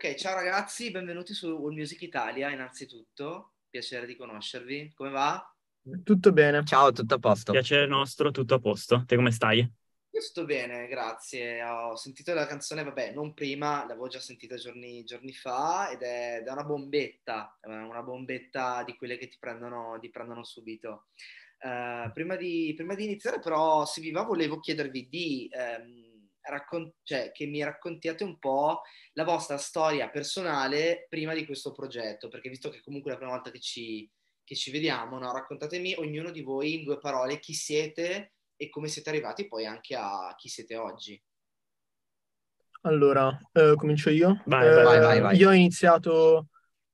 Ok, ciao ragazzi, benvenuti su All Music Italia innanzitutto, piacere di conoscervi, come va? Tutto bene. Ciao, tutto a posto. Piacere nostro, tutto a posto. Te come stai? Io sto bene, grazie. Ho sentito la canzone, vabbè, non prima, l'avevo già sentita giorni, giorni fa ed è, è, una bombetta, è una bombetta di quelle che ti prendono, ti prendono subito. Uh, prima, di, prima, di, iniziare però, se vi va, volevo chiedervi di... Um, raccon- cioè, che mi raccontiate un po' la vostra storia personale prima di questo progetto, perché visto che comunque è la prima volta che ci, che ci vediamo, no? raccontatemi ognuno di voi in due parole chi siete e come siete arrivati poi anche a chi siete oggi. Allora, eh, comincio io. Vai, eh, vai, vai, vai, Io ho iniziato a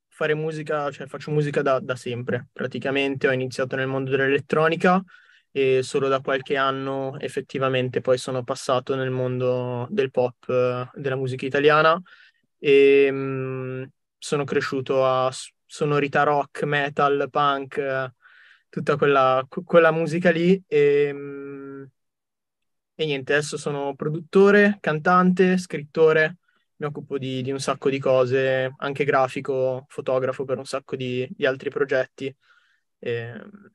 fare musica, cioè faccio musica da, da sempre. Praticamente ho iniziato nel mondo dell'elettronica, e solo da qualche anno effettivamente poi sono passato nel mondo del pop, eh, della musica italiana e mh, mm, sono cresciuto a sonorità rock, metal, punk, eh, tutta quella, quella musica lì e, mh, mm, e, niente, adesso sono produttore, cantante, scrittore, mi occupo di, di, un sacco di cose, anche grafico, fotografo per un sacco di, di altri progetti. E, mm,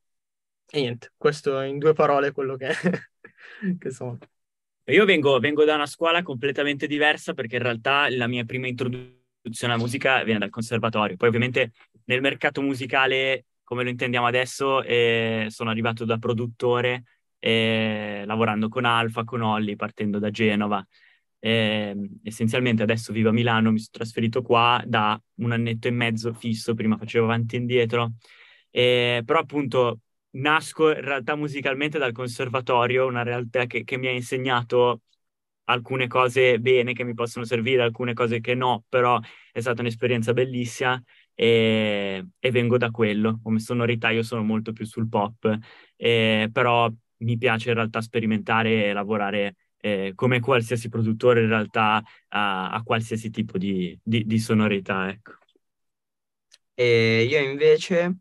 e niente, questo in due parole è quello che, che sono. Io vengo, vengo, da una scuola completamente diversa perché in realtà la mia prima introduzione alla musica viene dal conservatorio. Poi ovviamente nel mercato musicale, come lo intendiamo adesso, eh, sono arrivato da produttore eh, lavorando con Alfa, con Olli, partendo da Genova. Eh, essenzialmente adesso vivo a Milano, mi sono trasferito qua da un annetto e mezzo fisso, prima facevo avanti e indietro. Eh, però appunto nasco in realtà musicalmente dal conservatorio, una realtà che, che mi ha insegnato alcune cose bene che mi possono servire, alcune cose che no, però è stata un'esperienza bellissima e, e vengo da quello. Come sonorità io sono molto più sul pop, eh, però mi piace in realtà sperimentare e lavorare eh, come qualsiasi produttore in realtà a, a qualsiasi tipo di, di, di sonorità. Ecco. E io invece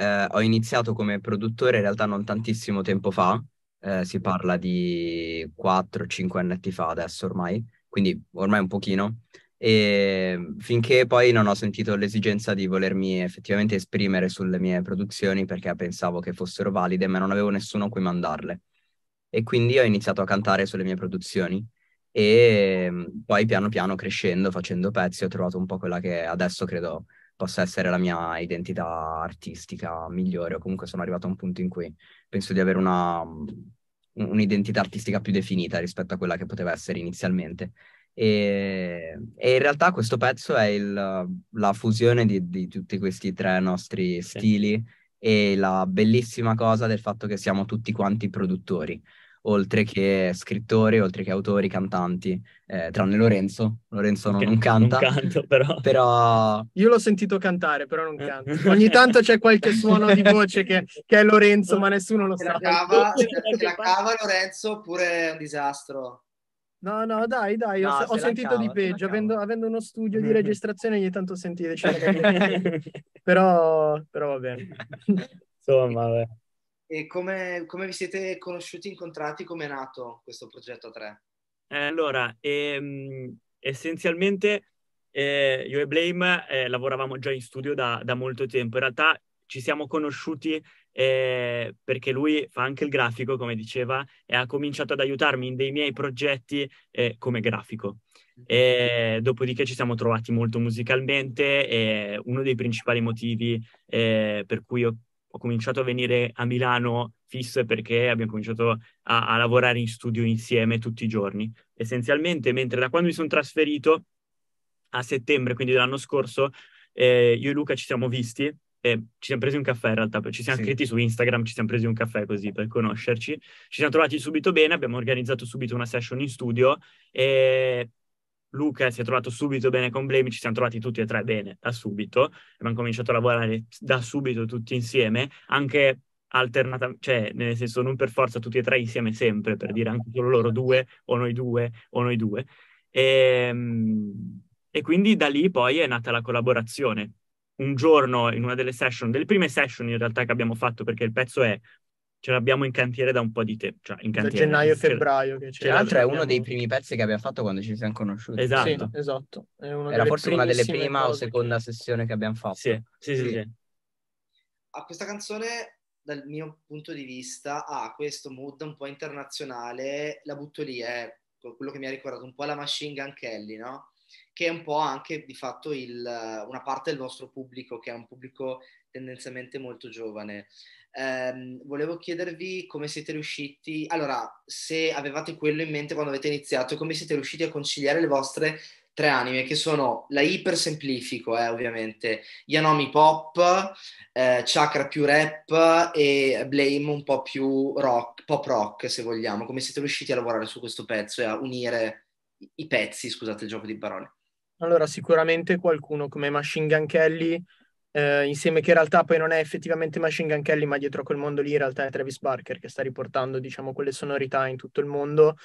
eh, ho iniziato come produttore in realtà non tantissimo tempo fa, eh, si parla di 4-5 anni fa adesso ormai, quindi ormai un pochino, e finché poi non ho sentito l'esigenza di volermi effettivamente esprimere sulle mie produzioni perché pensavo che fossero valide, ma non avevo nessuno a cui mandarle. E quindi ho iniziato a cantare sulle mie produzioni e mm, poi piano piano crescendo, facendo pezzi, ho trovato un po' quella che adesso credo possa essere la mia identità artistica migliore, o comunque sono arrivato a un punto in cui penso di avere una, un'identità artistica più definita rispetto a quella che poteva essere inizialmente. E, e in realtà questo pezzo è il, la fusione di, di, tutti questi tre nostri stili sì. e la bellissima cosa del fatto che siamo tutti quanti produttori oltre che scrittori, oltre che autori, cantanti, eh, tranne Lorenzo. Lorenzo non, non canta. Non canto, però. però. Io l'ho sentito cantare, però non eh. canto. Ogni tanto c'è qualche suono di voce che, che è Lorenzo, ma nessuno lo sa. La cava, la cava Lorenzo oppure è un disastro? No, no, dai, dai, no, ho, ho sentito cavo, di peggio, avendo, avendo, uno studio di registrazione ogni tanto sentite, cioè, però, però va bene. Insomma, vabbè. E come, come vi siete conosciuti, incontrati? Come è nato questo progetto a Eh, allora, ehm, essenzialmente eh, io e Blame eh, lavoravamo già in studio da, da, molto tempo. In realtà ci siamo conosciuti eh, perché lui fa anche il grafico, come diceva, e ha cominciato ad aiutarmi in dei miei progetti eh, come grafico. Mm-hmm. E dopodiché ci siamo trovati molto musicalmente e uno dei principali motivi eh, per cui ho ho cominciato a venire a Milano fisso perché abbiamo cominciato a, a lavorare in studio insieme tutti i giorni. Essenzialmente, mentre da quando mi sono trasferito a settembre, quindi dell'anno scorso, eh, io e Luca ci siamo visti, e ci siamo presi un caffè in realtà, ci siamo sì. scritti su Instagram, ci siamo presi un caffè così per conoscerci, ci siamo trovati subito bene, abbiamo organizzato subito una session in studio e Luca si è trovato subito bene con Blemi, ci siamo trovati tutti e tre bene da subito, abbiamo cominciato a lavorare da subito tutti insieme, anche alternata, cioè nel senso non per forza tutti e tre insieme sempre, per dire anche solo loro due o noi due o noi due. E, ehm, e quindi da lì poi è nata la collaborazione. Un giorno in una delle session, delle prime session in realtà che abbiamo fatto, perché il pezzo è ce l'abbiamo in cantiere da un po' di tempo. Cioè, in cantiere, gennaio e cioè, febbraio. Che Tra l'altro è uno dei primi pezzi che abbiamo fatto quando ci siamo conosciuti. Esatto. Sì, esatto. Era forse una delle prime o seconda che... sessione che abbiamo fatto. Sì, sì, sì. sì. sì. A ah, questa canzone, dal mio punto di vista, ha questo mood un po' internazionale. La butto lì, è quello che mi ha ricordato un po' la Machine Gun Kelly, no? che è un po' anche di fatto il, una parte del vostro pubblico, che è un pubblico tendenzialmente molto giovane. Um, volevo chiedervi come siete riusciti, allora, se avevate quello in mente quando avete iniziato, come siete riusciti a conciliare le vostre tre anime, che sono la iper semplifico, eh, ovviamente, Yanomi pop, eh, Chakra più rap e Blame un po' più rock, pop rock, se vogliamo. Come siete riusciti a lavorare su questo pezzo e a unire i pezzi, scusate il gioco di parole. Allora, sicuramente qualcuno come Machine Gun Kelly, eh, insieme che in realtà poi non è effettivamente Machine Gun Kelly, ma dietro a quel mondo lì in realtà è Travis Barker che sta riportando, diciamo, quelle sonorità in tutto il mondo.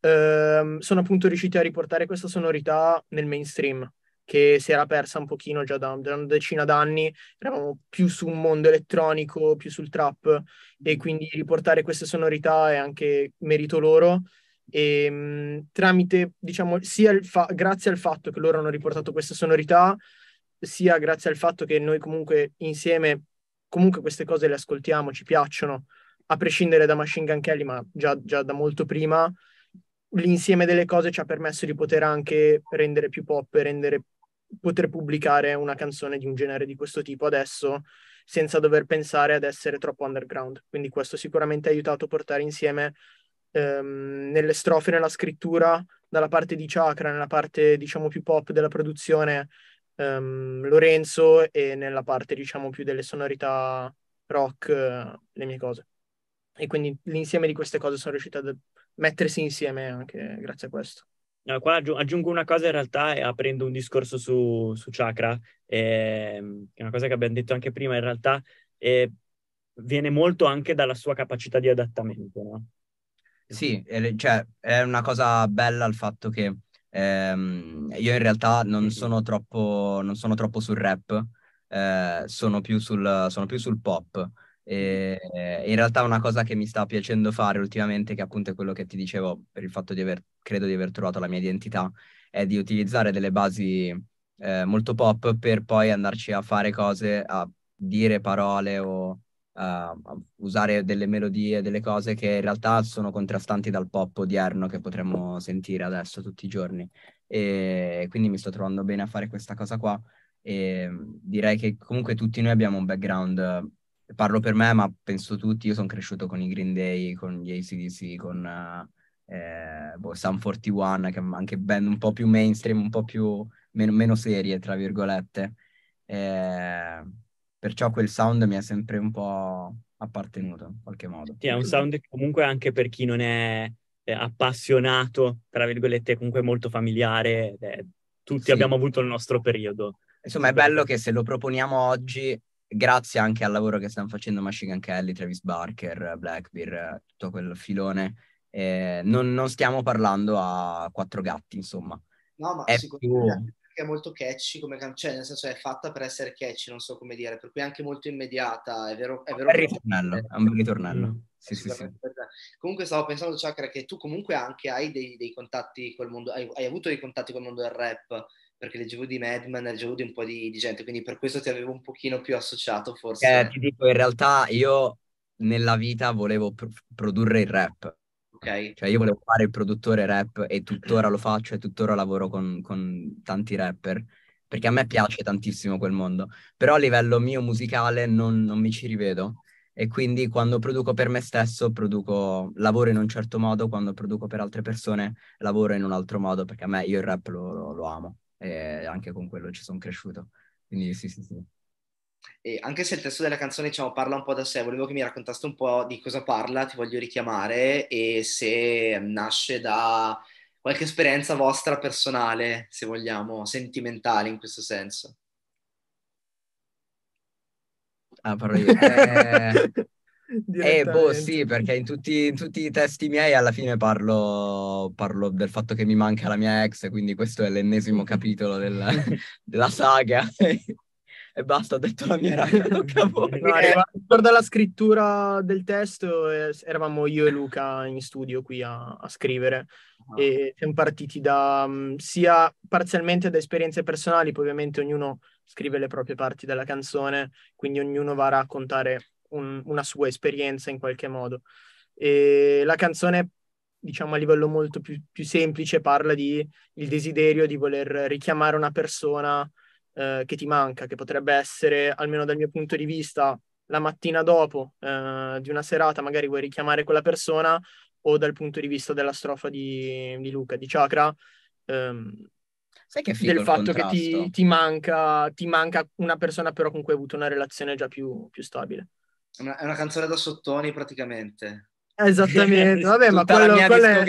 Eh, sono appunto riusciti a riportare questa sonorità nel mainstream, che si era persa un pochino già da, da una decina d'anni, eravamo più su un mondo elettronico, più sul trap, e mm. quindi riportare queste sonorità è anche merito loro e, ehm, tramite, diciamo, sia fa- grazie al fatto che loro hanno riportato questa sonorità, sia grazie al fatto che noi comunque insieme, comunque queste cose le ascoltiamo, ci piacciono, a prescindere da Machine Gun Kelly, ma già, già da molto prima, l'insieme delle cose ci ha permesso di poter anche rendere più pop, rendere, poter pubblicare una canzone di un genere di questo tipo adesso, senza dover pensare ad essere troppo underground. Quindi questo sicuramente ha aiutato a portare insieme ehm, nelle strofe, nella scrittura, dalla parte di Chakra, nella parte diciamo più pop della produzione, ehm, Lorenzo e nella parte diciamo più delle sonorità rock, eh, le mie cose. E quindi l'insieme di queste cose sono riuscito a mettersi insieme anche grazie a questo. No, qua aggiungo una cosa in realtà aprendo un discorso su, su chakra, eh, una cosa che abbiamo detto anche prima in realtà, eh, viene molto anche dalla sua capacità di adattamento, no? Sì, mhm. cioè, è una cosa bella il fatto che ehm, io in realtà non mhm. sono troppo, non sono troppo sul rap, eh, sono, più sul, sono, più sul, pop. E, mhm. in realtà una cosa che mi sta piacendo fare ultimamente, che appunto è quello che ti dicevo per il fatto di aver, credo di aver trovato la mia identità, è di utilizzare delle basi eh, molto pop per poi andarci a fare cose, a dire parole o uh, usare delle melodie, delle cose che in realtà sono contrastanti dal pop odierno che potremmo sentire adesso tutti i giorni. E quindi mi sto trovando bene a fare questa cosa qua. E direi che comunque tutti noi abbiamo un background parlo per me, ma penso tutti, io sono cresciuto con i Green Day, con gli ACDC, con eh, boh, Sun 41, che è anche band un po' più mainstream, un po' più meno, meno serie, tra virgolette. Eh, Perciò quel sound mi è sempre un po' appartenuto in qualche modo. Sì, è un sound che comunque anche per chi non è eh, appassionato, tra virgolette, comunque molto familiare, eh, tutti sì. abbiamo avuto il nostro periodo. Insomma, è bello che se lo proponiamo oggi, grazie anche al lavoro che stanno facendo Machine Gun Kelly, Travis Barker, Blackbeard, tutto quel filone, eh, non, non, stiamo parlando a quattro gatti, insomma. No, ma è più è molto catchy come canzone, cioè, nel senso è fatta per essere catchy, non so come dire, per cui è anche molto immediata, è vero? È vero un ritornello, è un ritornello. Mm, sì, sì, sì. Comunque stavo pensando, Chakra, che tu comunque anche hai dei, dei contatti col mondo, hai, hai, avuto dei contatti col mondo del rap, perché leggevo di Madman, leggevo di un po' di, di, gente, quindi per questo ti avevo un pochino più associato forse. Eh, ti dico, in realtà io nella vita volevo pr- produrre il rap, Ok. Cioè io volevo fare il produttore rap e tuttora lo faccio e tuttora lavoro con, con tanti rapper perché a me piace tantissimo quel mondo, però a livello mio musicale non, non, mi ci rivedo e quindi quando produco per me stesso produco, lavoro in un certo modo, quando produco per altre persone lavoro in un altro modo perché a me io il rap lo, lo, lo amo e anche con quello ci sono cresciuto, quindi sì sì sì eh, anche se il testo della canzone diciamo, parla un po' da sé, volevo che mi raccontaste un po' di cosa parla, ti voglio richiamare e se nasce da qualche esperienza vostra personale, se vogliamo, sentimentale in questo senso. Ah, però io. Eh, eh boh, sì, perché in tutti, in tutti, i testi miei alla fine parlo, parlo, del fatto che mi manca la mia ex, quindi questo è l'ennesimo capitolo della, della saga e basta, ho detto la mia raga, tocca a voi. No, arriva... la scrittura del testo, eh, eravamo io e Luca in studio qui a, a scrivere ah. e siamo partiti da mm, sia parzialmente da esperienze personali, poi ovviamente ognuno scrive le proprie parti della canzone, quindi ognuno va a raccontare un, una sua esperienza in qualche modo. E la canzone diciamo a livello molto più, più semplice parla di il desiderio di voler richiamare una persona eh, che ti manca, che potrebbe essere, almeno dal mio punto di vista, la mattina dopo eh, di una serata, magari vuoi richiamare quella persona, o dal punto di vista della strofa di, di Luca, di Chakra, ehm, Sai che figo del fatto che ti, ti, manca, ti, manca, una persona però con cui hai avuto una relazione già più, più stabile. È una, è una canzone da sottoni praticamente. Esattamente, vabbè, ma quello, la mia quello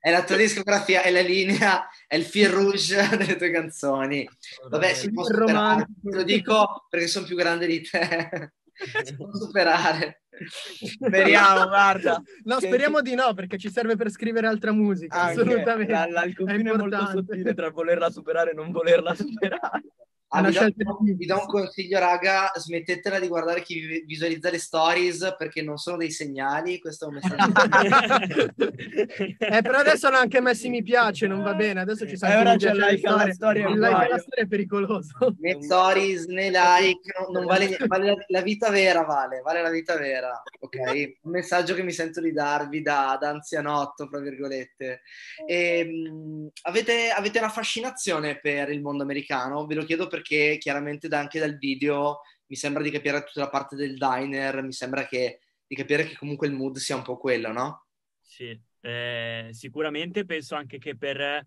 è la tua discografia, è la linea, è il fil rouge delle tue canzoni. Vabbè, si può superare, te lo dico perché sono più grande di te. si può superare. Speriamo, guarda. No, speriamo di no, perché ci serve per scrivere altra musica. Anche, assolutamente. La, il confine è molto sottile tra volerla superare e non volerla superare. Ah, vi, do, vi, do, un consiglio, raga, smettetela di guardare chi visualizza le stories perché non sono dei segnali, questo è un messaggio. eh, però adesso hanno anche messi mi piace, non va bene, adesso ci sarà Eh, ora c'è like alla storia. Il like alla storia è pericoloso. Né stories, né like, non, non vale, vale la, vita vera vale, vale la vita vera, ok? Un messaggio che mi sento di darvi da, da anzianotto, fra virgolette. E, ehm, mh, avete, avete una fascinazione per il mondo americano? Ve lo chiedo per perché chiaramente da, anche dal video mi sembra di capire tutta la parte del diner, mi sembra che, di capire che comunque il mood sia un po' quello, no? Sì, eh, sicuramente penso anche che per eh,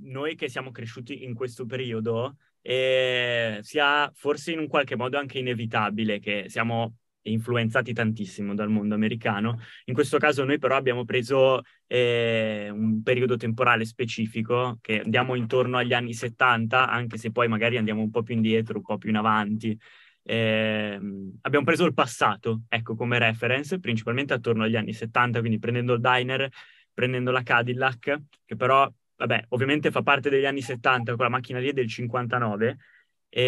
noi che siamo cresciuti in questo periodo eh, sia forse in un qualche modo anche inevitabile che siamo influenzati tantissimo dal mondo americano. In questo caso noi però abbiamo preso eh, un periodo temporale specifico che andiamo intorno agli anni 70, anche se poi magari andiamo un po' più indietro, un po' più in avanti. Eh, abbiamo preso il passato, ecco, come reference, principalmente attorno agli anni 70, quindi prendendo il diner, prendendo la Cadillac, che però, vabbè, ovviamente fa parte degli anni 70, quella macchina lì è del 59. E,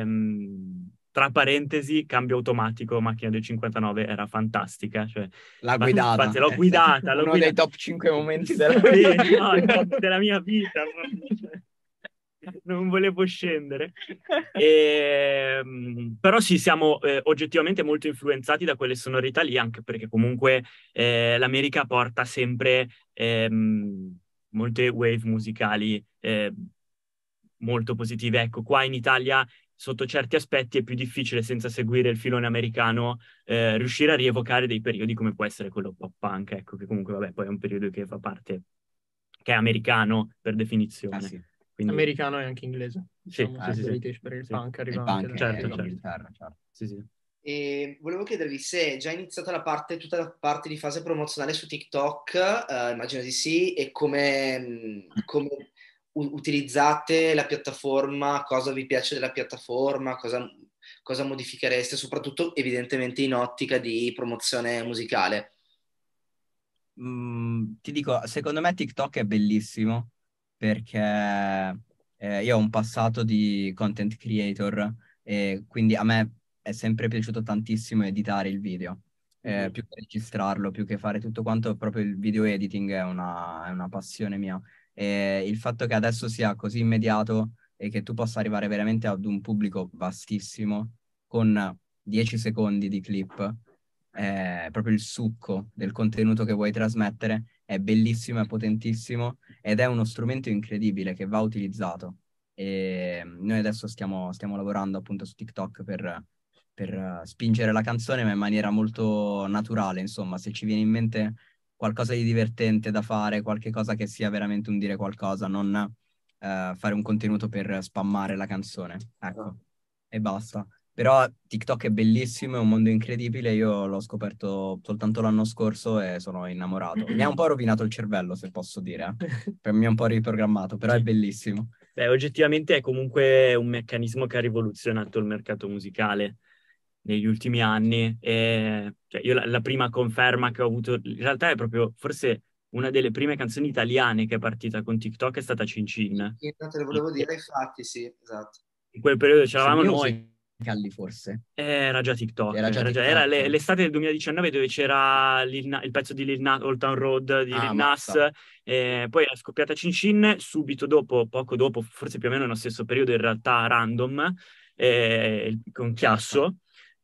ehm, tra parentesi, cambio automatico, macchina del 59 era fantastica. Cioè, la guidata. Infatti, l'ho eh, guidata. Uno l'ho guidata. dei top 5 momenti della, sì, no, della mia vita. Cioè. non volevo scendere. E, ehm, però sì, siamo eh, oggettivamente molto influenzati da quelle sonorità lì, anche perché comunque eh, l'America porta sempre eh, molte wave musicali ehm, molto positive. Ecco, qua in Italia sotto certi aspetti è più difficile, senza seguire il filone americano, eh, riuscire a rievocare dei periodi come può essere quello pop punk, ecco, che comunque vabbè, poi è un periodo che fa parte, che è americano per definizione. Ah, sì. Quindi... Americano e anche inglese. Diciamo, sì, sì, sì, per il sì. punk arriva il punk, anche eh, certo, certo. Chitarra, certo. Sì, sì. E volevo chiedervi se è già iniziata la parte, tutta la parte di fase promozionale su TikTok, eh, immagino di sì, e come, mm, come utilizzate la piattaforma, cosa vi piace della piattaforma, cosa, cosa modifichereste, soprattutto evidentemente in ottica di promozione musicale. Mm, ti dico, secondo me TikTok è bellissimo perché eh, io ho un passato di content creator e quindi a me è sempre piaciuto tantissimo editare il video. Eh, mm-hmm. più che registrarlo, più che fare tutto quanto, proprio il video editing è una, è una passione mia eh, il fatto che adesso sia così immediato e che tu possa arrivare veramente ad un pubblico vastissimo con 10 secondi di clip, è proprio il succo del contenuto che vuoi trasmettere, è bellissimo, è potentissimo ed è uno strumento incredibile che va utilizzato. E noi adesso stiamo, stiamo lavorando appunto su TikTok per, per spingere la canzone, ma in maniera molto naturale, insomma, se ci viene in mente qualcosa di divertente da fare, qualche cosa che sia veramente un dire qualcosa, non eh, fare un contenuto per spammare la canzone. Ecco, oh. e basta. Però TikTok è bellissimo, è un mondo incredibile, io l'ho scoperto soltanto l'anno scorso e sono innamorato. Mi ha un po' rovinato il cervello, se posso dire, eh. mi ha un po' riprogrammato, però è bellissimo. Beh, oggettivamente è comunque un meccanismo che ha rivoluzionato il mercato musicale negli ultimi anni. E, cioè, io la, la, prima conferma che ho avuto, in realtà è proprio forse una delle prime canzoni italiane che è partita con TikTok, è stata Cin Cin. Esatto, le volevo dire, infatti, sì, esatto. In quel periodo c'eravamo noi. Calli forse? Era già TikTok. Era, già era, TikTok. Già, era le, l'estate del 2019 dove c'era il, il pezzo di Lil Nas, Old Town Road di ah, Lil Nas, eh, poi è scoppiata Cin Cin, subito dopo, poco dopo, forse più o meno nello stesso periodo in realtà, Random, eh, con Chiasso.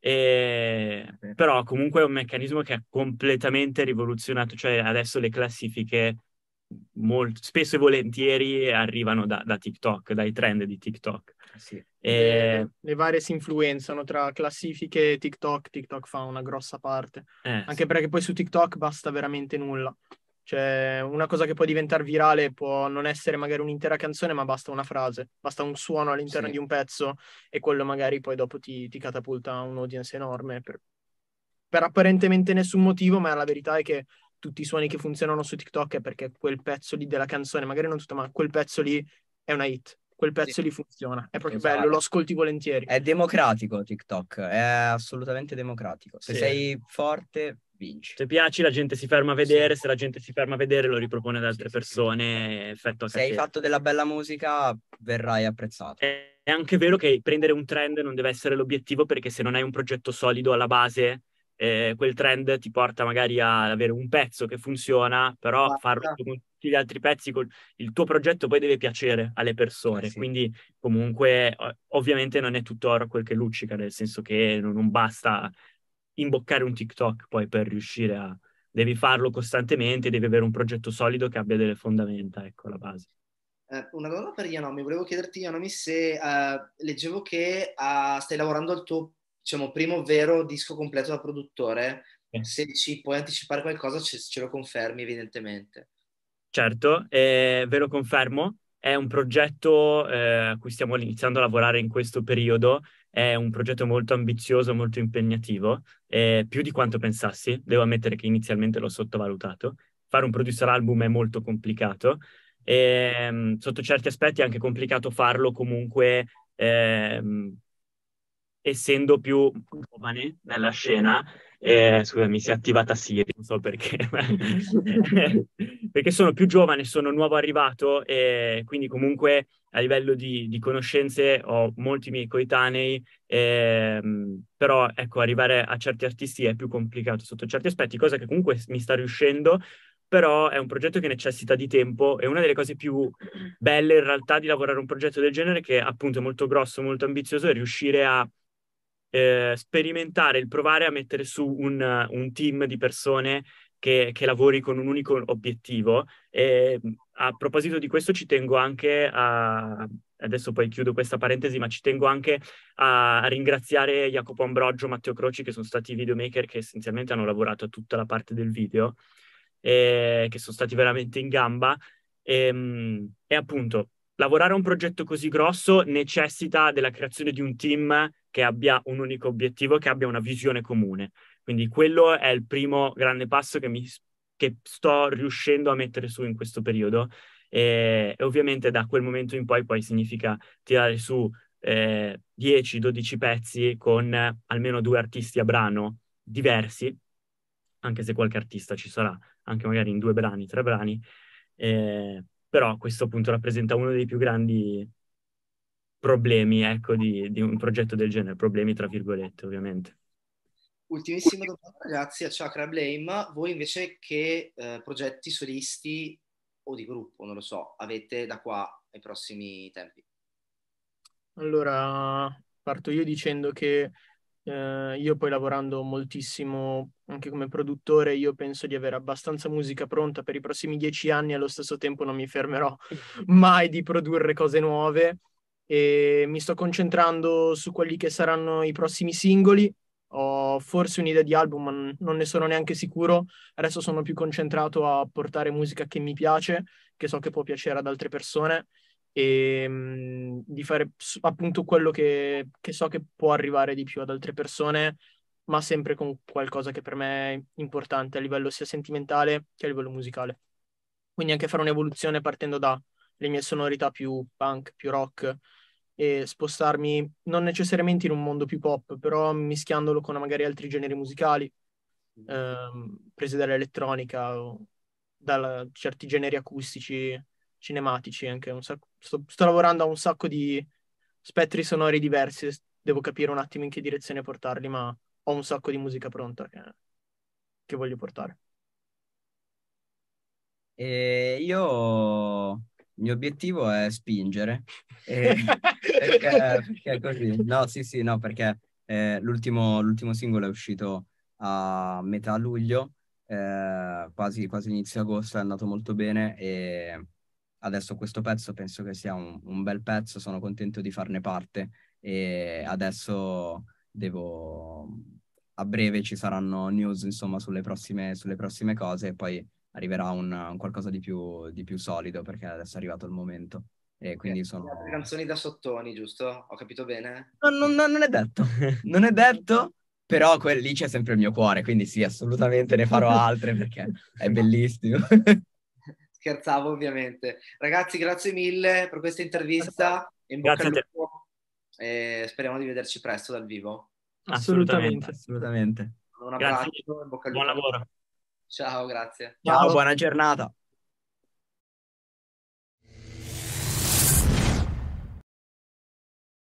E, ehm, però comunque è un meccanismo che ha completamente rivoluzionato, cioè adesso le classifiche molto, spesso e volentieri arrivano da, da TikTok, dai trend di TikTok. Eh sì. E... Ehm le, varie si influenzano tra classifiche e TikTok, TikTok fa una grossa parte, eh, anche sì. perché poi su TikTok basta veramente nulla. Cioè, una cosa che può diventare virale può non essere magari un'intera canzone, ma basta una frase, basta un suono all'interno sì. di un pezzo e quello magari poi dopo ti, ti catapulta un audience enorme per, per apparentemente nessun motivo, ma la verità è che tutti i suoni che funzionano su TikTok è perché quel pezzo lì della canzone, magari non tutta, ma quel pezzo lì è una hit, quel pezzo sì. lì funziona, è proprio esatto. bello, lo ascolti volentieri. È democratico TikTok, è assolutamente democratico. Se sì. sei forte vinci. Se piaci la gente si ferma a vedere, sì. se la gente si ferma a vedere lo ripropone ad altre sì, persone, effetto Se hai fatto della bella musica verrai apprezzato. È anche vero che prendere un trend non deve essere l'obiettivo perché se non hai un progetto solido alla base, eh, quel trend ti porta magari ad avere un pezzo che funziona, però Basta. farlo con tutti gli altri pezzi, con... il tuo progetto poi deve piacere alle persone, eh sì. quindi comunque ovviamente non è tutto oro quel che luccica, nel senso che non basta imboccare un TikTok poi per riuscire a... Devi farlo costantemente, devi avere un progetto solido che abbia delle fondamenta, ecco la base. Eh, una domanda per Ianomi, volevo chiederti Ianomi se eh, leggevo che eh, stai lavorando al tuo diciamo, primo vero disco completo da produttore, se ci puoi anticipare qualcosa ce, ce lo confermi evidentemente. Certo, ve lo confermo, è un progetto eh, a cui stiamo iniziando a lavorare in questo periodo è un progetto molto ambizioso, molto impegnativo, eh, più di quanto pensassi. Devo ammettere che inizialmente l'ho sottovalutato. Fare un producer album è molto complicato. E, ehm, sotto certi aspetti è anche complicato farlo comunque eh, essendo più giovane nella scena eh, scusa, mi si è attivata Siri, non so perché, eh, perché sono più giovane, sono nuovo arrivato e quindi comunque a livello di, di conoscenze ho molti miei coetanei, eh, però ecco, arrivare a certi artisti è più complicato sotto certi aspetti, cosa che comunque mi sta riuscendo, però è un progetto che necessita di tempo e una delle cose più belle in realtà di lavorare un progetto del genere che appunto è molto grosso, molto ambizioso è riuscire a eh, sperimentare, il provare a mettere su un, un team di persone che, che, lavori con un unico obiettivo. E a proposito di questo, ci tengo anche a. Adesso poi chiudo questa parentesi, ma ci tengo anche a, ringraziare Jacopo Ambrogio, Matteo Croci, che sono stati i videomaker che essenzialmente hanno lavorato a tutta la parte del video, e, eh, che sono stati veramente in gamba. E, ehm, e appunto, lavorare a un progetto così grosso necessita della creazione di un team che abbia un unico obiettivo, che abbia una visione comune. Quindi quello è il primo grande passo che, mi, che sto riuscendo a mettere su in questo periodo e, e, ovviamente da quel momento in poi poi significa tirare su eh, 10-12 pezzi con almeno due artisti a brano diversi, anche se qualche artista ci sarà, anche magari in due brani, tre brani. Eh, però a questo punto rappresenta uno dei più grandi problemi ecco, di, di, un progetto del genere, problemi tra virgolette ovviamente. Ultimissima domanda grazie a Chakra Blame, voi invece che eh, progetti solisti o di gruppo, non lo so, avete da qua ai prossimi tempi? Allora, parto io dicendo che eh, io poi lavorando moltissimo anche come produttore, io penso di avere abbastanza musica pronta per i prossimi dieci anni, allo stesso tempo non mi fermerò mai di produrre cose nuove e mi sto concentrando su quelli che saranno i prossimi singoli. Ho forse un'idea di album, ma non ne sono neanche sicuro. Adesso sono più concentrato a portare musica che mi piace, che so che può piacere ad altre persone e ehm, mh, di fare appunto quello che, che, so che può arrivare di più ad altre persone, ma sempre con qualcosa che per me è importante a livello sia sentimentale che a livello musicale. Quindi anche fare un'evoluzione partendo dalle mie sonorità più punk, più rock e spostarmi non necessariamente in un mondo più pop, però mischiandolo con magari altri generi musicali, mm. ehm, prese dall'elettronica o da certi generi acustici cinematici anche sacco, sto, sto, lavorando a un sacco di spettri sonori diversi, devo capire un attimo in che direzione portarli, ma ho un sacco di musica pronta che, che voglio portare. E io il mio obiettivo è spingere. Eh, perché, perché così. No, sì, sì, no, perché eh, l'ultimo, l'ultimo, singolo è uscito a metà luglio, eh, quasi, quasi inizio agosto, è andato molto bene e adesso questo pezzo penso che sia un, un bel pezzo, sono contento di farne parte e adesso devo... A breve ci saranno news, insomma, sulle prossime, sulle prossime cose e poi arriverà un, un qualcosa di più, di più, solido perché adesso è arrivato il momento. E quindi sono... Le canzoni da sottoni, giusto? Ho capito bene? No, no, no, non è detto, non è detto, però quel, lì c'è sempre il mio cuore, quindi sì, assolutamente ne farò altre perché è bellissimo. scherzavo ovviamente. Ragazzi, grazie mille per questa intervista. In bocca grazie E speriamo di vederci presto dal vivo. Assolutamente, assolutamente. Un abbraccio, grazie. in bocca al lupo. Buon lavoro. Ciao, grazie. Ciao, Ciao. buona giornata.